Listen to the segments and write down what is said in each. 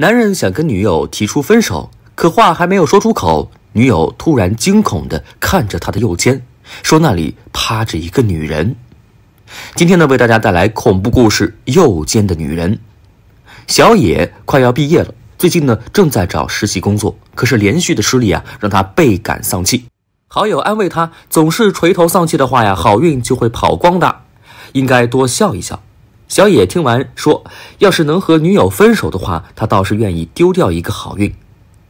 男人想跟女友提出分手，可话还没有说出口，女友突然惊恐地看着他的右肩，说：“那里趴着一个女人。”今天呢，为大家带来恐怖故事《右肩的女人》。小野快要毕业了，最近呢，正在找实习工作，可是连续的失利啊，让他倍感丧气。好友安慰他：“总是垂头丧气的话呀，好运就会跑光的，应该多笑一笑。”小野听完说：“要是能和女友分手的话，他倒是愿意丢掉一个好运。”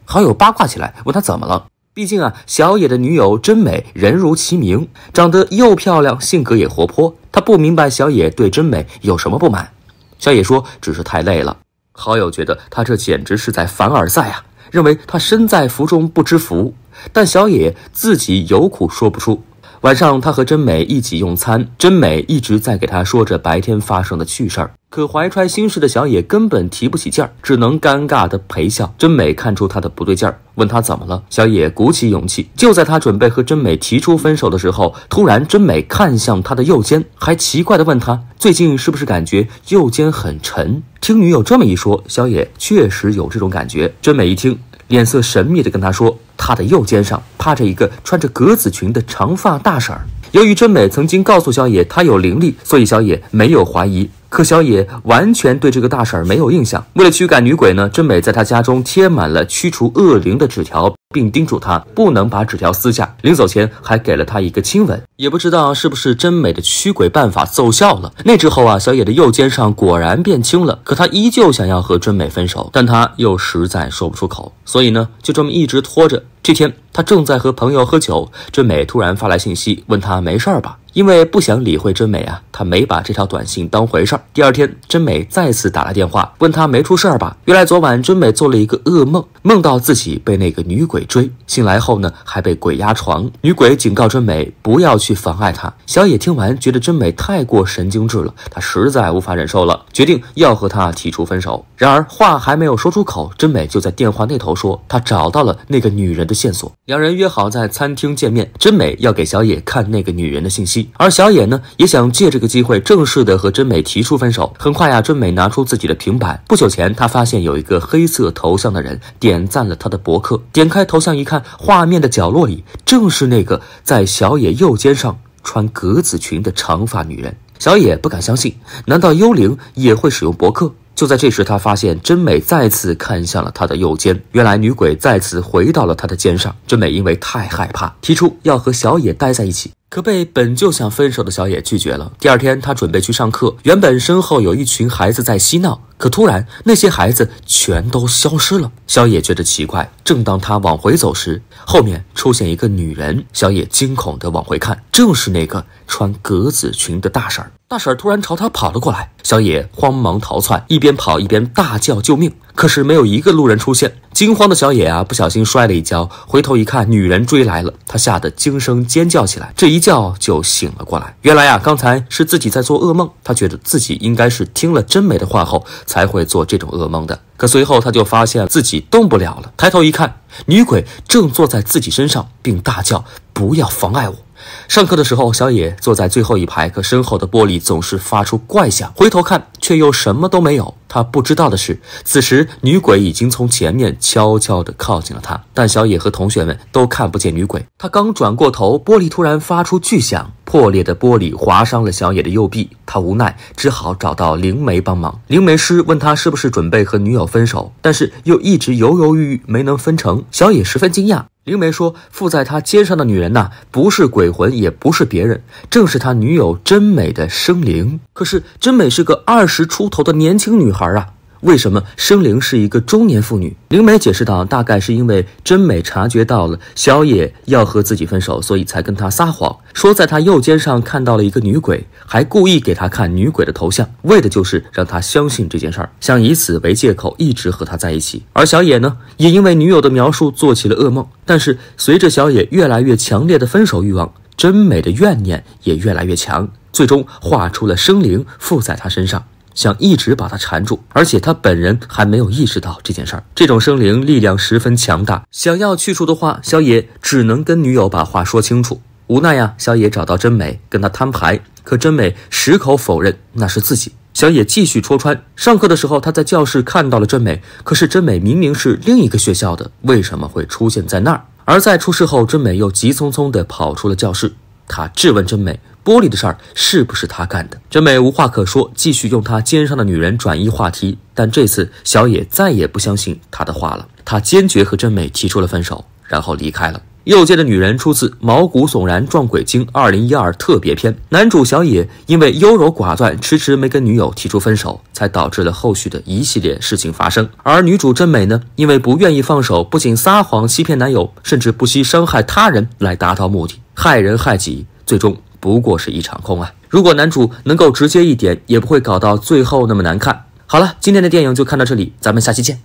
好友八卦起来，问他怎么了。毕竟啊，小野的女友真美人如其名，长得又漂亮，性格也活泼。他不明白小野对真美有什么不满。小野说：“只是太累了。”好友觉得他这简直是在凡尔赛啊，认为他身在福中不知福。但小野自己有苦说不出。晚上，他和真美一起用餐，真美一直在给他说着白天发生的趣事儿，可怀揣心事的小野根本提不起劲儿，只能尴尬地陪笑。真美看出他的不对劲儿，问他怎么了。小野鼓起勇气，就在他准备和真美提出分手的时候，突然真美看向他的右肩，还奇怪地问他最近是不是感觉右肩很沉？听女友这么一说，小野确实有这种感觉。真美一听，脸色神秘地跟他说。他的右肩上趴着一个穿着格子裙的长发大婶儿。由于真美曾经告诉小野她有灵力，所以小野没有怀疑。可小野完全对这个大婶儿没有印象。为了驱赶女鬼呢，真美在她家中贴满了驱除恶灵的纸条，并叮嘱她不能把纸条撕下。临走前还给了她一个亲吻。也不知道是不是真美的驱鬼办法奏效了。那之后啊，小野的右肩上果然变轻了。可他依旧想要和真美分手，但他又实在说不出口，所以呢，就这么一直拖着。这天，他正在和朋友喝酒，真美突然发来信息，问他没事儿吧。因为不想理会真美啊，他没把这条短信当回事儿。第二天，真美再次打来电话，问他没出事儿吧？原来昨晚真美做了一个噩梦。梦到自己被那个女鬼追，醒来后呢，还被鬼压床。女鬼警告真美不要去妨碍她。小野听完觉得真美太过神经质了，他实在无法忍受了，决定要和她提出分手。然而话还没有说出口，真美就在电话那头说她找到了那个女人的线索。两人约好在餐厅见面，真美要给小野看那个女人的信息，而小野呢，也想借这个机会正式的和真美提出分手。很快呀，真美拿出自己的平板，不久前他发现有一个黑色头像的人点。点赞了他的博客，点开头像一看，画面的角落里正是那个在小野右肩上穿格子裙的长发女人。小野不敢相信，难道幽灵也会使用博客？就在这时，他发现真美再次看向了他的右肩，原来女鬼再次回到了他的肩上。真美因为太害怕，提出要和小野待在一起，可被本就想分手的小野拒绝了。第二天，他准备去上课，原本身后有一群孩子在嬉闹。可突然，那些孩子全都消失了。小野觉得奇怪，正当他往回走时，后面出现一个女人。小野惊恐地往回看，正是那个穿格子裙的大婶。大婶突然朝他跑了过来，小野慌忙逃窜，一边跑一边大叫救命。可是没有一个路人出现。惊慌的小野啊，不小心摔了一跤，回头一看，女人追来了，他吓得惊声尖叫起来。这一叫就醒了过来。原来啊，刚才是自己在做噩梦。他觉得自己应该是听了真美的话后。才会做这种噩梦的。可随后他就发现自己动不了了，抬头一看，女鬼正坐在自己身上，并大叫：“不要妨碍我！”上课的时候，小野坐在最后一排，可身后的玻璃总是发出怪响。回头看。却又什么都没有。他不知道的是，此时女鬼已经从前面悄悄地靠近了他。但小野和同学们都看不见女鬼。他刚转过头，玻璃突然发出巨响，破裂的玻璃划伤了小野的右臂。他无奈，只好找到灵媒帮忙。灵媒师问他是不是准备和女友分手，但是又一直犹犹豫豫，没能分成。小野十分惊讶。灵媒说，附在他肩上的女人呢，不是鬼魂，也不是别人，正是他女友真美的生灵。可是真美是个二十。出头的年轻女孩啊，为什么生灵是一个中年妇女？灵美解释道：“大概是因为真美察觉到了小野要和自己分手，所以才跟他撒谎，说在他右肩上看到了一个女鬼，还故意给他看女鬼的头像，为的就是让他相信这件事儿，想以此为借口一直和他在一起。而小野呢，也因为女友的描述做起了噩梦。但是随着小野越来越强烈的分手欲望，真美的怨念也越来越强，最终画出了生灵附在他身上。”想一直把他缠住，而且他本人还没有意识到这件事儿。这种生灵力量十分强大，想要去除的话，小野只能跟女友把话说清楚。无奈呀，小野找到真美，跟他摊牌，可真美矢口否认那是自己。小野继续戳穿，上课的时候他在教室看到了真美，可是真美明明是另一个学校的，为什么会出现在那儿？而在出事后，真美又急匆匆地跑出了教室。他质问真美。玻璃的事儿是不是他干的？真美无话可说，继续用他肩上的女人转移话题。但这次小野再也不相信他的话了，他坚决和真美提出了分手，然后离开了。右肩的女人出自《毛骨悚然撞鬼经二零一二特别篇》，男主小野因为优柔寡断，迟迟没跟女友提出分手，才导致了后续的一系列事情发生。而女主真美呢，因为不愿意放手，不仅撒谎欺骗男友，甚至不惜伤害他人来达到目的，害人害己，最终。不过是一场空啊！如果男主能够直接一点，也不会搞到最后那么难看。好了，今天的电影就看到这里，咱们下期见。